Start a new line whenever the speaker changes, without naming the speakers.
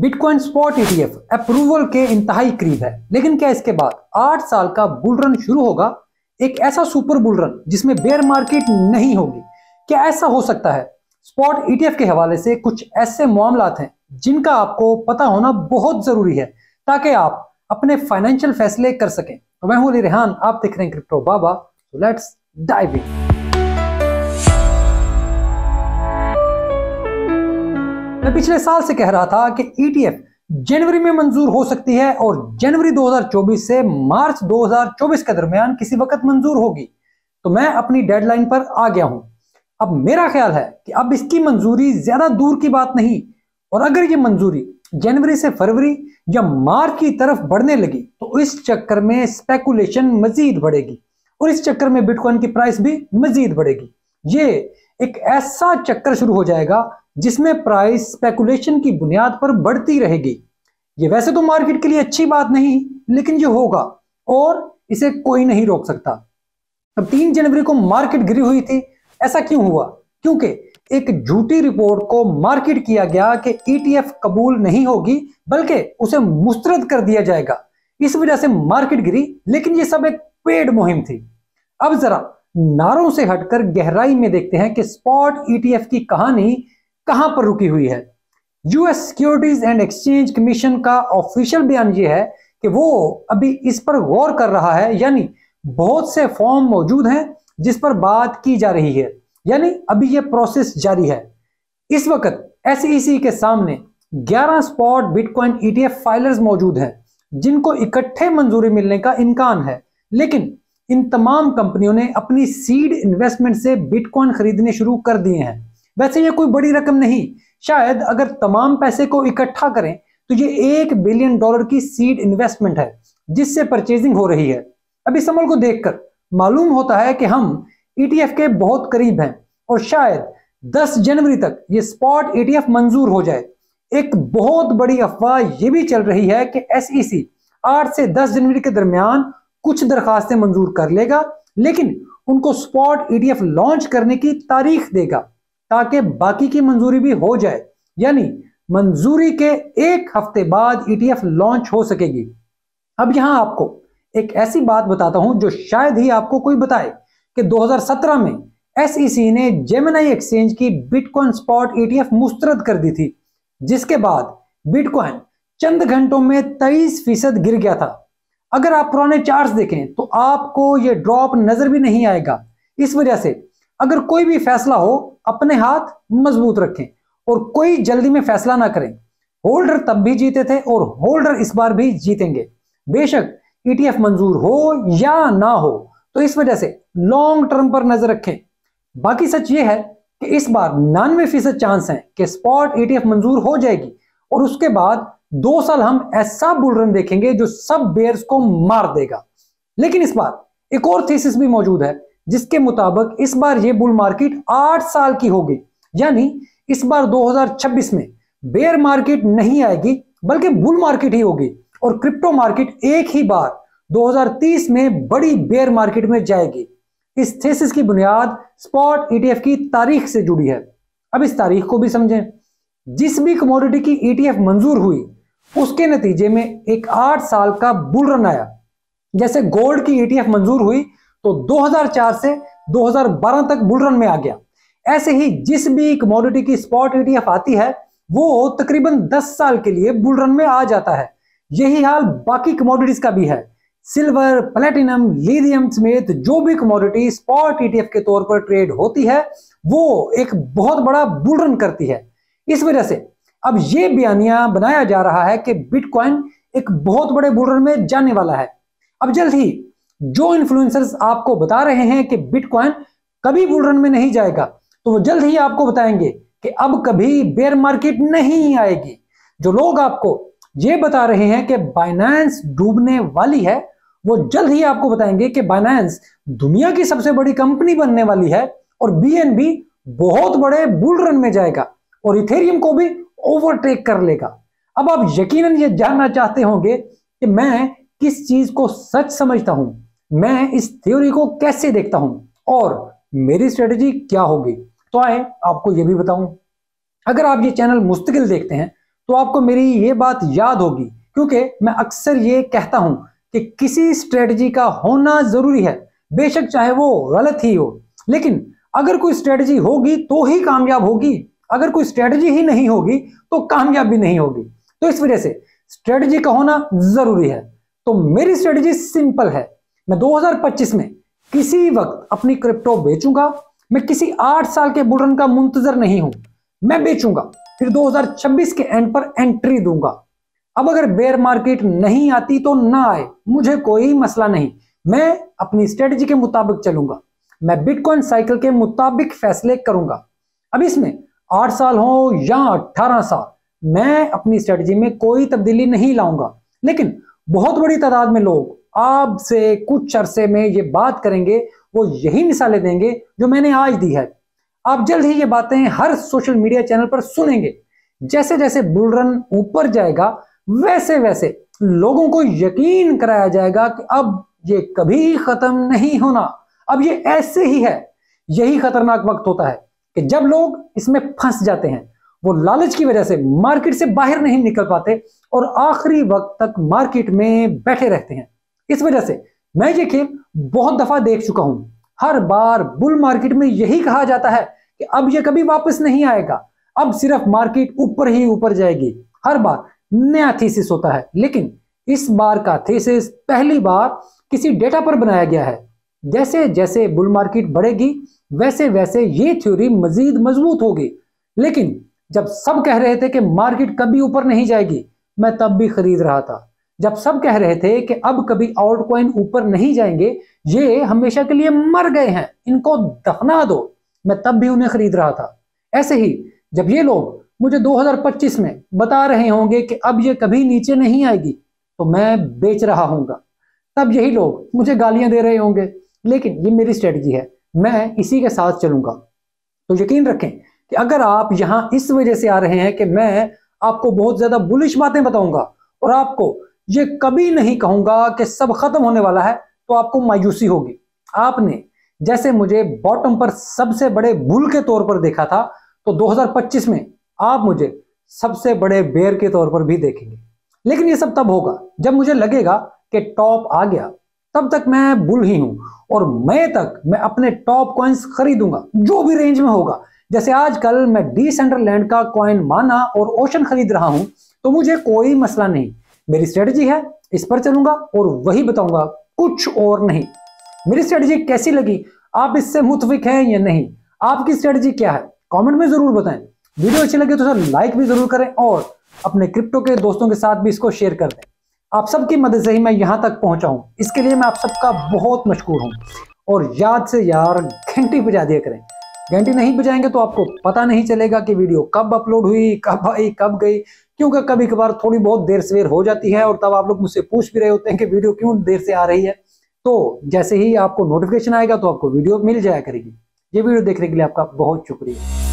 bitcoin spot ETF approval के इंतहाई करीब है लेकिन क्या इसके बाद आठ साल का बुलरन शुरू होगा एक ऐसा सुपर बुलरन जिसमें बेयर मार्केट नहीं होगी क्या ऐसा हो सकता है स्पॉट ईटीएफ e के हवाले से कुछ ऐसे मामला हैं जिनका आपको पता होना बहुत जरूरी है ताकि आप अपने फाइनेंशियल फैसले कर सकें तो मैं हूं रिहान आप देख रहे हैं क्रिप्टो बाबा तो लेट्स डाइव इन मैं पिछले साल से कह रहा था कि ईटीएफ e जनवरी में मंजूर हो सकती है और जनवरी 2024 से मार्च 2024 के दरमियान किसी वक्त मंजूर होगी तो मैं अपनी डेडलाइन पर आ गया हूं अब मेरा ख्याल है कि अब इसकी मंजूरी ज्यादा दूर की बात नहीं और अगर ये मंजूरी जनवरी से फरवरी या मार्च की तरफ बढ़ने लगी तो इस चक्कर में स्पेकुलेशन मजीद बढ़ेगी और इस चक्कर में बिटकॉइन की प्राइस भी मजीद बढ़ेगी ये एक ऐसा चक्कर शुरू हो जाएगा जिसमें प्राइस स्पेकुलेशन की बुनियाद पर बढ़ती रहेगी ये वैसे तो मार्केट के लिए अच्छी बात नहीं लेकिन ये होगा और इसे कोई नहीं रोक सकता अब तीन जनवरी को मार्केट गिरी हुई थी ऐसा क्यों हुआ क्योंकि एक झूठी रिपोर्ट को मार्केट किया गया कि ईटीएफ e कबूल नहीं होगी बल्कि उसे मुस्तरद कर दिया जाएगा इस वजह से मार्केट गिरी लेकिन ये सब एक पेड मुहिम थी अब जरा नारों से हटकर गहराई में देखते हैं कि स्पॉट ईटीएफ e की कहानी कहां पर रुकी हुई है US securities and exchange commission का ऑफिशियल बयान यह है कि वो अभी इस पर गौर कर रहा है यानी बहुत से फॉर्म मौजूद हैं जिस पर बात की जा रही है यानी अभी यह प्रोसेस जारी है इस वक्त एस e के सामने 11 स्पॉट बिटकॉइन ईटीएफ फाइलर्स मौजूद हैं जिनको इकट्ठे मंजूरी मिलने का इम्कान है लेकिन इन तमाम कंपनियों ने अपनी सीड इन्वेस्टमेंट से बिटकॉइन खरीदने शुरू कर दिए हैं वैसे ये कोई बड़ी रकम नहीं शायद अगर तमाम पैसे को इकट्ठा करें तो ये एक बिलियन डॉलर की सीड इन्वेस्टमेंट है जिससे परचेजिंग हो रही है अभी इस को देखकर मालूम होता है कि हम ईटीएफ e के बहुत करीब हैं और शायद 10 जनवरी तक ये स्पॉट ईटीएफ e मंजूर हो जाए एक बहुत बड़ी अफवाह यह भी चल रही है कि एसईसी 8 e से 10 जनवरी के दरमियान कुछ दरखास्तें मंजूर कर लेगा लेकिन उनको स्पॉट ईडीएफ e लॉन्च करने की तारीख देगा ताकि बाकी की मंजूरी भी हो जाए यानी मंजूरी के एक हफ्ते बाद ईटीएफ e लॉन्च हो सकेगी अब यहां आपको एक ऐसी बात बताता हूं जो शायद ही आपको कोई बताए कि 2017 में एसईसी e ने जेमिनाई एक्सचेंज की बिटकॉइन स्पॉट ईटीएफ मुस्तरद कर दी थी जिसके बाद बिटकॉइन चंद घंटों में तेईस फीसद गिर गया था अगर आप पुराने चार्ट देखें तो आपको ये ड्रॉप नजर भी नहीं आएगा इस वजह से अगर कोई भी फैसला हो अपने हाथ मजबूत रखें और कोई जल्दी में फैसला ना करें होल्डर तब भी जीते थे और होल्डर इस बार भी जीतेंगे बेशक ईटीएफ e मंजूर हो या ना हो तो इस वजह से लॉन्ग टर्म पर नजर रखें बाकी सच यह है कि इस बार नानवे फीसद चांस है कि स्पॉट ईटीएफ e मंजूर हो जाएगी और उसके बाद दो साल हम ऐसा बुलरन देखेंगे जो सब बेयर्स को मार देगा लेकिन इस बार एक और थीसिस भी मौजूद है जिसके मुताबिक इस बार ये बुल मार्केट आठ साल की होगी यानी इस बार 2026 में बेयर मार्केट नहीं आएगी बल्कि बुल मार्केट ही होगी और क्रिप्टो मार्केट एक ही बार 2030 में बड़ी बेयर मार्केट में जाएगी इस थीसिस की बुनियाद स्पॉट ईटीएफ e की तारीख से जुड़ी है अब इस तारीख को भी समझें जिस भी कमोडिटी की ईटीएफ e मंजूर हुई उसके नतीजे में एक आठ साल का बुल रन आया जैसे गोल्ड की ईटीएफ e मंजूर हुई तो 2004 से 2012 तक बुल रन में आ गया ऐसे ही जिस भी कमोडिटी की स्पॉट ईटीएफ e आती है वो तकरीबन 10 साल के लिए बुल रन में आ जाता है यही हाल बाकी कमोडिटीज का भी है सिल्वर प्लेटिनम लीडियम समेत जो भी कमोडिटी स्पॉट ईटीएफ के तौर पर ट्रेड होती है वो एक बहुत बड़ा बुल रन करती है इस वजह से अब ये बयानिया बनाया जा रहा है कि बिटकॉइन एक बहुत बड़े बुलरन में जाने वाला है अब जल्द ही जो इन्फ्लुएंसर्स आपको बता रहे हैं कि बिटकॉइन कभी बुलरन में नहीं जाएगा तो वो जल्द ही आपको बताएंगे कि अब कभी बेयर मार्केट नहीं आएगी जो लोग आपको ये बता रहे हैं कि बाइनेंस डूबने वाली है वो जल्द ही आपको बताएंगे कि बाइनेंस दुनिया की सबसे बड़ी कंपनी बनने वाली है और बी बहुत बड़े बुलरन में जाएगा और इथेरियम को भी ओवरटेक कर लेगा अब आप यकीनन ये जानना चाहते होंगे कि मैं किस चीज को सच समझता हूं मैं इस थ्योरी को कैसे देखता हूं और मेरी स्ट्रेटेजी क्या होगी तो आए आपको यह भी बताऊं अगर आप ये चैनल मुस्तकिल देखते हैं तो आपको मेरी ये बात याद होगी क्योंकि मैं अक्सर ये कहता हूं कि किसी स्ट्रेटजी का होना जरूरी है बेशक चाहे वो गलत ही हो लेकिन अगर कोई स्ट्रेटजी होगी तो ही कामयाब होगी अगर कोई स्ट्रेटजी ही नहीं होगी तो कामयाबी नहीं होगी तो इस वजह से स्ट्रेटजी का होना जरूरी है तो मेरी स्ट्रेटजी सिंपल है मैं 2025 में किसी वक्त अपनी क्रिप्टो बेचूंगा मैं किसी आठ साल के बुलरन का मुंतजर नहीं हूं मैं बेचूंगा फिर 2026 के एंड पर एंट्री दूंगा अब अगर बेयर मार्केट नहीं आती तो ना आए मुझे कोई मसला नहीं मैं अपनी स्ट्रेटजी के मुताबिक चलूंगा मैं बिटकॉइन साइकिल के मुताबिक फैसले करूंगा अब इसमें आठ साल हो या अठारह साल मैं अपनी स्ट्रेटजी में कोई तब्दीली नहीं लाऊंगा लेकिन बहुत बड़ी तादाद में लोग आपसे कुछ अरसे में ये बात करेंगे वो यही मिसालें देंगे जो मैंने आज दी है आप जल्द ही ये बातें हर सोशल मीडिया चैनल पर सुनेंगे जैसे जैसे बुलरन ऊपर जाएगा वैसे वैसे लोगों को यकीन कराया जाएगा कि अब ये कभी खत्म नहीं होना अब ये ऐसे ही है यही खतरनाक वक्त होता है कि जब लोग इसमें फंस जाते हैं वो लालच की वजह से मार्केट से बाहर नहीं निकल पाते और आखिरी वक्त तक मार्केट में बैठे रहते हैं इस वजह से मैं ये खेल बहुत दफा देख चुका हूं हर बार बुल मार्केट में यही कहा जाता है कि अब ये कभी वापस नहीं आएगा अब सिर्फ मार्केट ऊपर ही ऊपर जाएगी हर बार नया थीसिस होता है लेकिन इस बार का थीसिस पहली बार किसी डेटा पर बनाया गया है जैसे जैसे बुल मार्केट बढ़ेगी वैसे वैसे ये थ्योरी मजीद मजबूत होगी लेकिन जब सब कह रहे थे कि मार्केट कभी ऊपर नहीं जाएगी मैं तब भी खरीद रहा था जब सब कह रहे थे कि अब कभी आउट कॉइन ऊपर नहीं जाएंगे ये हमेशा के लिए मर गए हैं इनको दफना दो मैं तब भी उन्हें खरीद रहा था ऐसे ही जब ये लोग मुझे 2025 में बता रहे होंगे कि अब ये कभी नीचे नहीं आएगी तो मैं बेच रहा हूंगा तब यही लोग मुझे गालियां दे रहे होंगे लेकिन ये मेरी स्ट्रेटजी है मैं इसी के साथ चलूंगा तो यकीन रखें कि अगर आप यहां इस वजह से आ रहे हैं कि मैं आपको बहुत ज़्यादा बुलिश बातें बताऊंगा और आपको ये कभी नहीं कहूंगा कि सब खत्म होने वाला है तो आपको मायूसी होगी आपने जैसे मुझे बॉटम पर सबसे बड़े बुल के तौर पर देखा था तो 2025 में आप मुझे सबसे बड़े बेर के तौर पर भी देखेंगे लेकिन ये सब तब होगा जब मुझे लगेगा कि टॉप आ गया तब तक मैं बुल ही हूं और मई तक मैं अपने टॉप कॉइन्स खरीदूंगा जो भी रेंज में होगा जैसे आजकल मैं डी लैंड का कॉइन माना और ओशन खरीद रहा हूं तो मुझे कोई मसला नहीं मेरी स्ट्रेटजी है इस पर चलूंगा और वही बताऊंगा कुछ और नहीं मेरी स्ट्रेटजी कैसी लगी आप इससे मुतफिक हैं या नहीं आपकी स्ट्रेटजी क्या है कमेंट में जरूर बताएं वीडियो अच्छी लगे तो सर लाइक भी जरूर करें और अपने क्रिप्टो के दोस्तों के साथ भी इसको शेयर कर दें आप सबकी मदद से ही मैं यहाँ तक पहुंचा हूँ इसके लिए मैं आप सबका बहुत मशहूर हूँ और याद से यार घंटी बजा दिया करें घंटी नहीं बजाएंगे तो आपको पता नहीं चलेगा कि वीडियो कब अपलोड हुई कब आई कब गई क्योंकि कभी कभार थोड़ी बहुत देर सवेर हो जाती है और तब आप लोग मुझसे पूछ भी रहे होते हैं कि वीडियो क्यों देर से आ रही है तो जैसे ही आपको नोटिफिकेशन आएगा तो आपको वीडियो मिल जाया करेगी ये वीडियो देखने के लिए आपका बहुत शुक्रिया